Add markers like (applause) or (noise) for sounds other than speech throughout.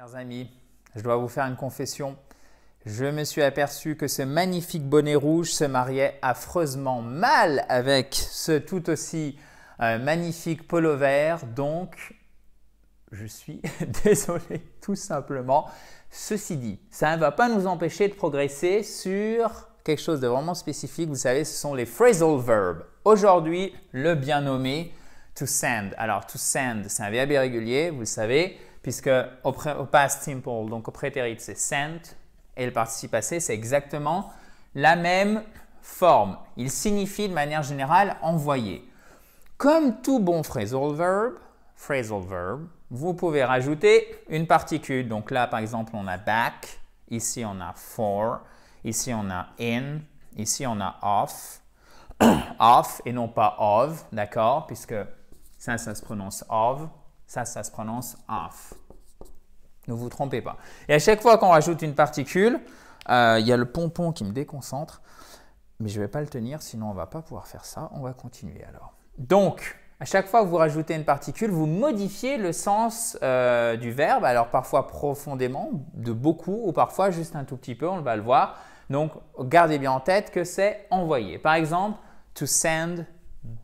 Chers amis, je dois vous faire une confession. Je me suis aperçu que ce magnifique bonnet rouge se mariait affreusement mal avec ce tout aussi euh, magnifique polo vert. Donc, je suis (laughs) désolé tout simplement. Ceci dit, ça ne va pas nous empêcher de progresser sur quelque chose de vraiment spécifique. Vous savez, ce sont les phrasal verbs. Aujourd'hui, le bien nommé to send. Alors, to send, c'est un verbe irrégulier, vous savez puisque au, past simple, donc au prétérit, c'est sent, et le participe passé, c'est exactement la même forme. Il signifie de manière générale envoyer. Comme tout bon phrasal verb, phrasal verb, vous pouvez rajouter une particule. Donc là, par exemple, on a back, ici on a for, ici on a in, ici on a off, (clears throat) off et non pas of, d'accord, puisque ça, ça se prononce of. Ça, ça se prononce AF. Ne vous trompez pas. Et à chaque fois qu'on rajoute une particule, euh, il y a le pompon qui me déconcentre. Mais je ne vais pas le tenir, sinon on ne va pas pouvoir faire ça. On va continuer alors. Donc, à chaque fois que vous rajoutez une particule, vous modifiez le sens euh, du verbe, alors parfois profondément, de beaucoup, ou parfois juste un tout petit peu, on va le voir. Donc, gardez bien en tête que c'est envoyer. Par exemple, to send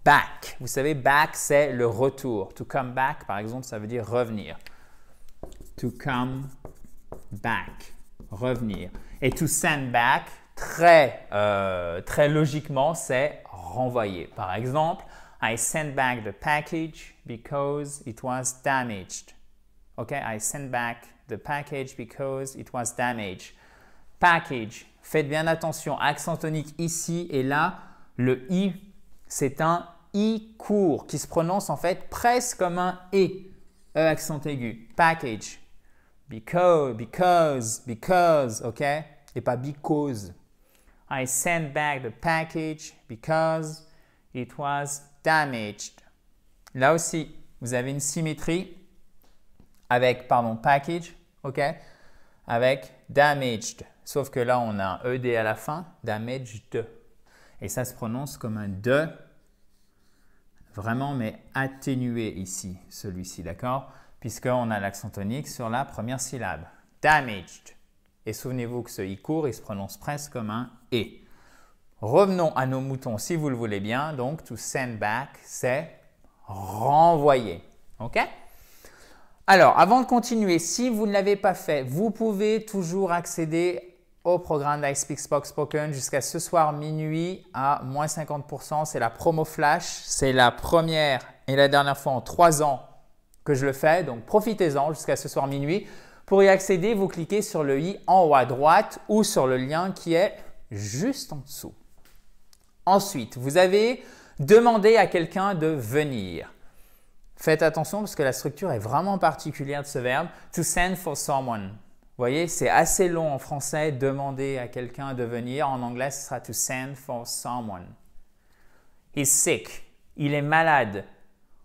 back. Vous savez, back, c'est le retour. To come back, par exemple, ça veut dire revenir. To come back, revenir. Et to send back, euh, très, logiquement, c'est renvoyer. Par exemple, I sent back the package because it was damaged. OK, I sent back the package because it was damaged. Package, faites bien attention, accent tonique ici et là, le i c'est un i court qui se prononce en fait presque comme un e, e accent aigu, package. Because, because, because, ok Et pas because. I sent back the package because it was damaged. Là aussi, vous avez une symétrie avec, pardon, package, ok Avec damaged. Sauf que là, on a un ED à la fin, damaged. Et ça se prononce comme un de vraiment, mais atténué ici, celui-ci, d'accord Puisqu'on a l'accent tonique sur la première syllabe. Damaged. Et souvenez-vous que ce i court, il se prononce presque comme un e. Revenons à nos moutons si vous le voulez bien. Donc, to send back, c'est renvoyer. OK Alors, avant de continuer, si vous ne l'avez pas fait, vous pouvez toujours accéder au programme Speak Spoken jusqu'à ce soir minuit à moins 50%. C'est la promo flash. C'est la première et la dernière fois en trois ans que je le fais. Donc profitez-en jusqu'à ce soir minuit. Pour y accéder, vous cliquez sur le i en haut à droite ou sur le lien qui est juste en dessous. Ensuite, vous avez demandé à quelqu'un de venir. Faites attention parce que la structure est vraiment particulière de ce verbe. To send for someone. Vous voyez, c'est assez long en français, demander à quelqu'un de venir. En anglais, ce sera to send for someone. He's sick. Il est malade.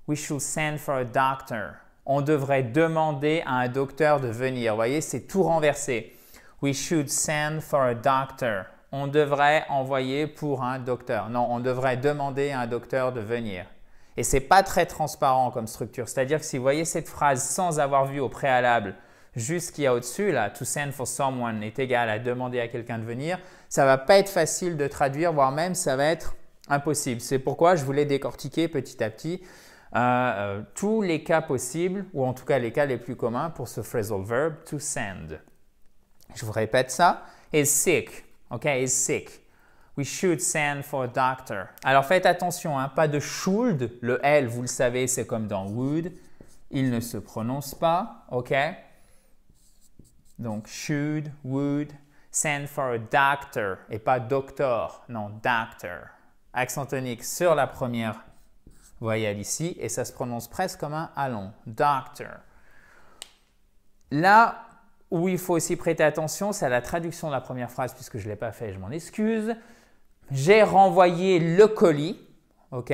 We should send for a doctor. On devrait demander à un docteur de venir. Vous voyez, c'est tout renversé. We should send for a doctor. On devrait envoyer pour un docteur. Non, on devrait demander à un docteur de venir. Et c'est pas très transparent comme structure. C'est-à-dire que si vous voyez cette phrase sans avoir vu au préalable, Juste qu'il y a au-dessus, là, to send for someone est égal à demander à quelqu'un de venir, ça va pas être facile de traduire, voire même ça va être impossible. C'est pourquoi je voulais décortiquer petit à petit euh, euh, tous les cas possibles, ou en tout cas les cas les plus communs pour ce phrasal verb to send. Je vous répète ça. Is sick. OK, is sick. We should send for a doctor. Alors faites attention, hein, pas de should. Le L, vous le savez, c'est comme dans would. Il ne se prononce pas. OK? Donc, should, would, send for a doctor et pas doctor, non, doctor. Accent tonique sur la première voyelle ici et ça se prononce presque comme un allon, doctor. Là où il faut aussi prêter attention, c'est à la traduction de la première phrase puisque je ne l'ai pas fait, je m'en excuse. J'ai renvoyé le colis, ok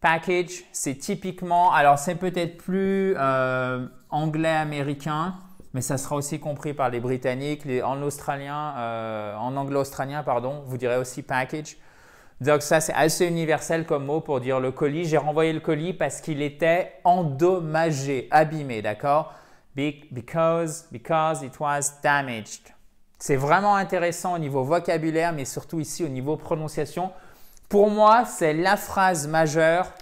Package, c'est typiquement, alors c'est peut-être plus euh, anglais-américain, mais ça sera aussi compris par les Britanniques, les, en, euh, en anglo-australien, pardon, vous direz aussi package. Donc ça, c'est assez universel comme mot pour dire le colis. J'ai renvoyé le colis parce qu'il était endommagé, abîmé, d'accord Because, because it was damaged. C'est vraiment intéressant au niveau vocabulaire, mais surtout ici au niveau prononciation. Pour moi, c'est la phrase majeure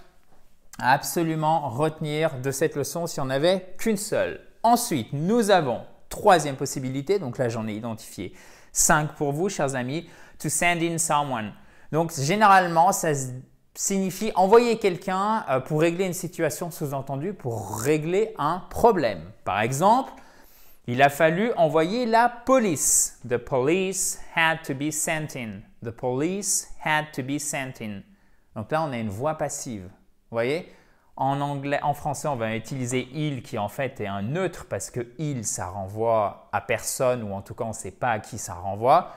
à absolument retenir de cette leçon si on n'avait qu'une seule. Ensuite, nous avons troisième possibilité, donc là j'en ai identifié cinq pour vous, chers amis, to send in someone. Donc généralement, ça signifie envoyer quelqu'un euh, pour régler une situation sous-entendue, pour régler un problème. Par exemple, il a fallu envoyer la police. The police had to be sent in. The police had to be sent in. Donc là, on a une voix passive. Vous voyez en anglais, en français, on va utiliser il qui en fait est un neutre parce que il, ça renvoie à personne ou en tout cas on ne sait pas à qui ça renvoie.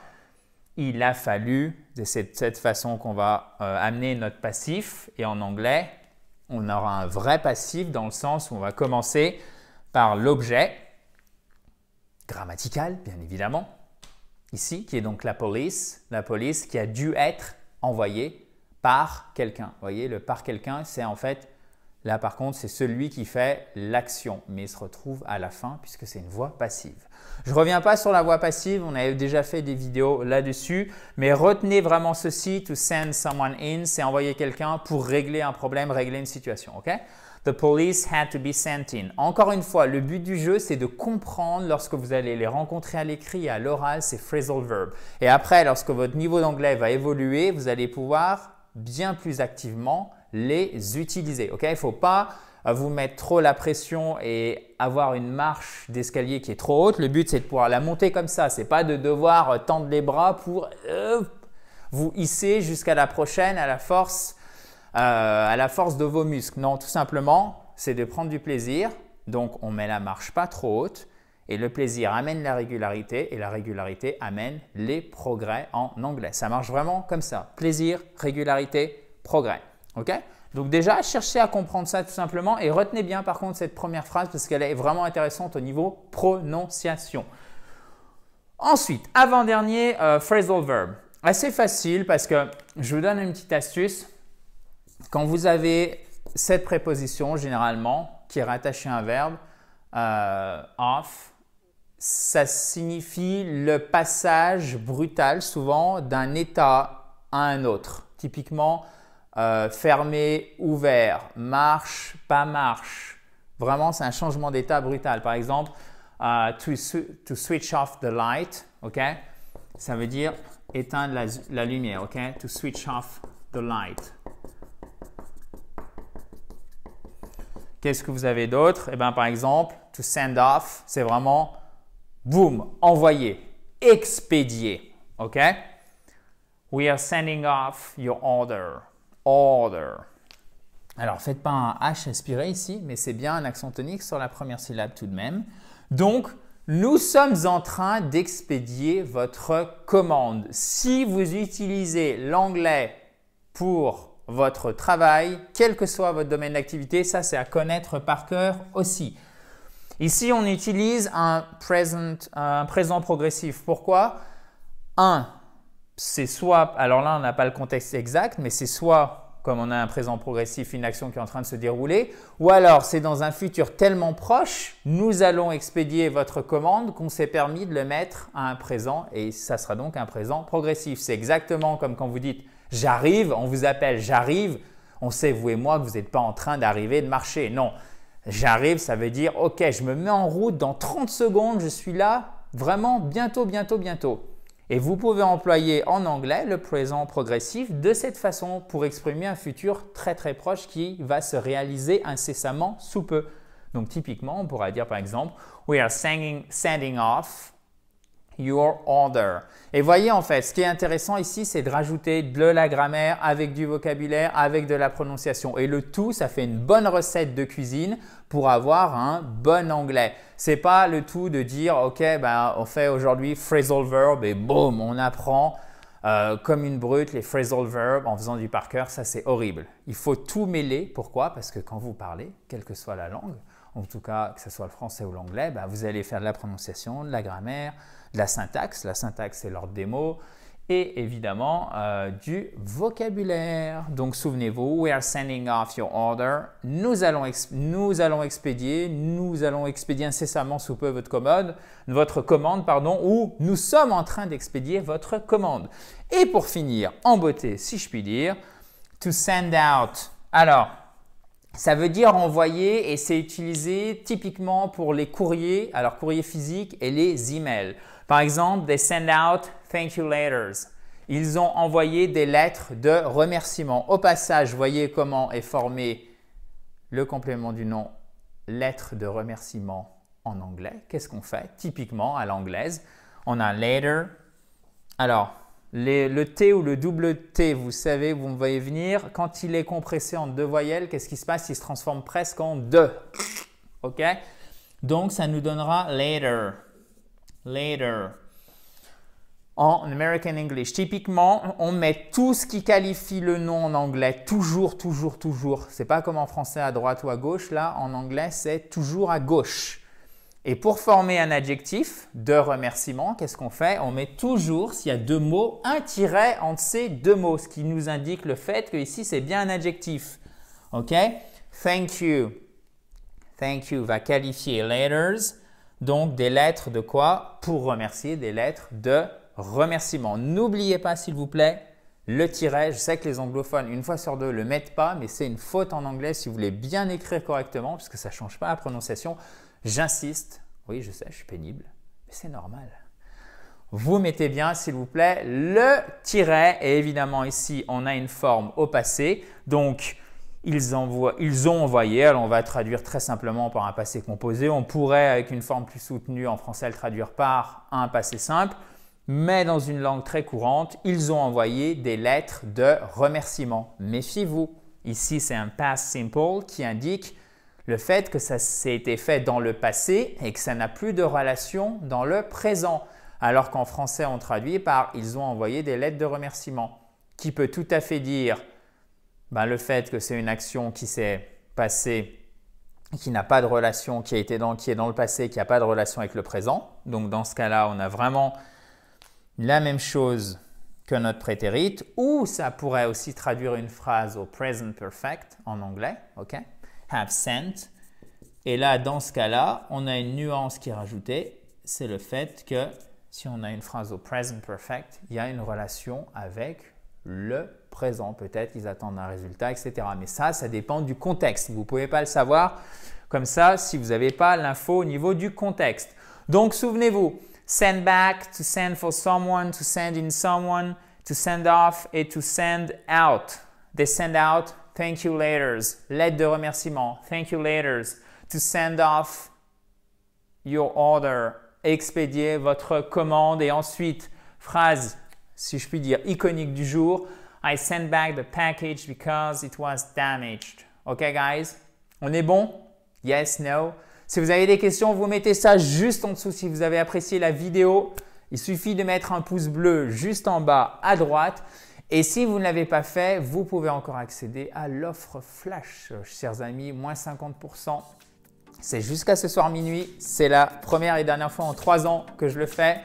Il a fallu, c'est de cette façon qu'on va euh, amener notre passif. Et en anglais, on aura un vrai passif dans le sens où on va commencer par l'objet grammatical, bien évidemment, ici, qui est donc la police, la police qui a dû être envoyée par quelqu'un. Vous voyez, le par quelqu'un, c'est en fait Là, par contre, c'est celui qui fait l'action, mais il se retrouve à la fin puisque c'est une voix passive. Je ne reviens pas sur la voix passive, on avait déjà fait des vidéos là-dessus, mais retenez vraiment ceci, to send someone in, c'est envoyer quelqu'un pour régler un problème, régler une situation, ok The police had to be sent in. Encore une fois, le but du jeu, c'est de comprendre lorsque vous allez les rencontrer à l'écrit et à l'oral, c'est phrasal verb. Et après, lorsque votre niveau d'anglais va évoluer, vous allez pouvoir bien plus activement les utiliser. Il ne faut pas euh, vous mettre trop la pression et avoir une marche d'escalier qui est trop haute. Le but, c'est de pouvoir la monter comme ça. Ce n'est pas de devoir euh, tendre les bras pour euh, vous hisser jusqu'à la prochaine à la force à la force de vos muscles. Non, tout simplement, c'est de prendre du plaisir. Donc, on met la marche pas trop haute et le plaisir amène la régularité et la régularité amène les progrès en anglais. Ça marche vraiment comme ça. Plaisir, régularité, progrès. Donc déjà, cherchez à comprendre ça tout simplement et retenez bien par contre cette première phrase parce qu'elle est vraiment intéressante au niveau prononciation. Ensuite, avant-dernier, euh, phrasal verb. Assez facile parce que je vous donne une petite astuce. Quand vous avez cette préposition généralement qui est rattachée à un verbe, euh, off, ça signifie le passage brutal souvent d'un état à un autre. Typiquement, euh, fermé, ouvert, marche, pas marche. Vraiment, c'est un changement d'état brutal. Par exemple, euh, to, switch off the light, ok? Ça veut dire éteindre la, lumière, ok? To switch off the light. Qu'est-ce que vous avez d'autre? Eh ben, par exemple, to send off, c'est vraiment boum, envoyer, expédier, ok? We are sending off your order. Alors, Alors, faites pas un H aspiré ici, mais c'est bien un accent tonique sur la première syllabe tout de même. Donc, nous sommes en train d'expédier votre commande. Si vous utilisez l'anglais pour votre travail, quel que soit votre domaine d'activité, ça c'est à connaître par cœur aussi. Ici, on utilise un, présent progressif. Pourquoi 1 c'est soit, alors là on n'a pas le contexte exact, mais c'est soit comme on a un présent progressif, une action qui est en train de se dérouler, ou alors c'est dans un futur tellement proche, nous allons expédier votre commande qu'on s'est permis de le mettre à un présent et ça sera donc un présent progressif. C'est exactement comme quand vous dites j'arrive, on vous appelle j'arrive, on sait vous et moi que vous n'êtes pas en train d'arriver de marcher. Non, j'arrive, ça veut dire ok, je me mets en route, dans 30 secondes, je suis là, vraiment bientôt, bientôt, bientôt. Et vous pouvez employer en anglais le présent progressif de cette façon pour exprimer un futur très très proche qui va se réaliser incessamment sous peu. Donc typiquement, on pourra dire par exemple We are sending, sending off your order. Et voyez en fait, ce qui est intéressant ici, c'est de rajouter de la grammaire avec du vocabulaire, avec de la prononciation. Et le tout, ça fait une bonne recette de cuisine pour avoir un bon anglais. C'est pas le tout de dire ok ben on fait aujourd'hui phrasal verb et boum on apprend euh, comme une brute les phrasal verbs en faisant du par ça c'est horrible. Il faut tout mêler. Pourquoi Parce que quand vous parlez, quelle que soit la langue, en tout cas que ce soit le français ou l'anglais, ben, vous allez faire de la prononciation, de la grammaire, de la syntaxe. La syntaxe c'est l'ordre des mots et évidemment euh, du vocabulaire. Donc souvenez-vous, we are sending off your order. Nous allons, nous allons expédier, nous allons expédier incessamment sous peu votre commande, votre commande pardon, ou nous sommes en train d'expédier votre commande. Et pour finir, en beauté, si je puis dire, to send out. Alors, ça veut dire envoyer et c'est utilisé typiquement pour les courriers, alors courrier physique et les emails. Par exemple, they send out thank you letters. Ils ont envoyé des lettres de remerciement. Au passage, voyez comment est formé le complément du nom lettre de remerciement en anglais. Qu'est-ce qu'on fait typiquement à l'anglaise On a letter. Alors, le T ou le double T, vous savez, vous me voyez venir, quand il est compressé en deux voyelles, qu'est-ce qui se passe Il se transforme presque en deux. OK Donc, ça nous donnera later later. En American English, typiquement, on met tout ce qui qualifie le nom en anglais, toujours, toujours, toujours. C'est pas comme en français à droite ou à gauche, là, en anglais, c'est toujours à gauche. Et pour former un adjectif de remerciement, qu'est-ce qu'on fait On met toujours, s'il y a deux mots, un tiret entre ces deux mots, ce qui nous indique le fait que ici c'est bien un adjectif. OK Thank you. Thank you va qualifier letters. Donc des lettres de quoi Pour remercier, des lettres de remerciement. N'oubliez pas s'il vous plaît le tiret. Je sais que les anglophones, une fois sur deux, le mettent pas, mais c'est une faute en anglais si vous voulez bien écrire correctement, puisque ça ne change pas la prononciation. J'insiste. Oui, je sais, je suis pénible, mais c'est normal. Vous mettez bien, s'il vous plaît, le tiret. Et évidemment, ici, on a une forme au passé. Donc, ils, envoient, ils ont envoyé, alors on va traduire très simplement par un passé composé, on pourrait avec une forme plus soutenue en français le traduire par un passé simple, mais dans une langue très courante, ils ont envoyé des lettres de remerciement. Méfiez-vous, ici c'est un past simple qui indique le fait que ça s'est été fait dans le passé et que ça n'a plus de relation dans le présent, alors qu'en français on traduit par ils ont envoyé des lettres de remerciement, qui peut tout à fait dire bah, le fait que c'est une action qui s'est passée, qui n'a pas de relation, qui, a été dans, qui est dans le passé, qui n'a pas de relation avec le présent. Donc dans ce cas-là, on a vraiment la même chose que notre prétérite, ou ça pourrait aussi traduire une phrase au present perfect en anglais, ok? Have sent. Et là, dans ce cas-là, on a une nuance qui est rajoutée, c'est le fait que si on a une phrase au present perfect, il y a une relation avec le peut-être qu'ils attendent un résultat, etc. Mais ça, ça dépend du contexte. Vous ne pouvez pas le savoir comme ça si vous n'avez pas l'info au niveau du contexte. Donc souvenez-vous, send back, to send for someone, to send in someone, to send off et to send out. They send out thank you letters lettre de remerciement, thank you letters to send off your order, expédier votre commande et ensuite phrase, si je puis dire, iconique du jour, I sent back the package because it was damaged. OK, guys? On est bon? Yes, no? Si vous avez des questions, vous mettez ça juste en dessous. Si vous avez apprécié la vidéo, il suffit de mettre un pouce bleu juste en bas à droite. Et si vous ne l'avez pas fait, vous pouvez encore accéder à l'offre Flash, chers amis, moins 50%. C'est jusqu'à ce soir minuit. C'est la première et dernière fois en trois ans que je le fais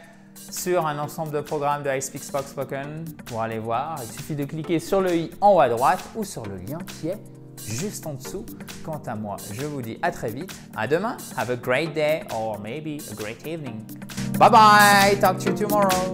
sur un ensemble de programmes de I Spoken pour aller voir. Il suffit de cliquer sur le i en haut à droite ou sur le lien qui est juste en dessous. Quant à moi, je vous dis à très vite. À demain. Have a great day or maybe a great evening. Bye bye. Talk to you tomorrow.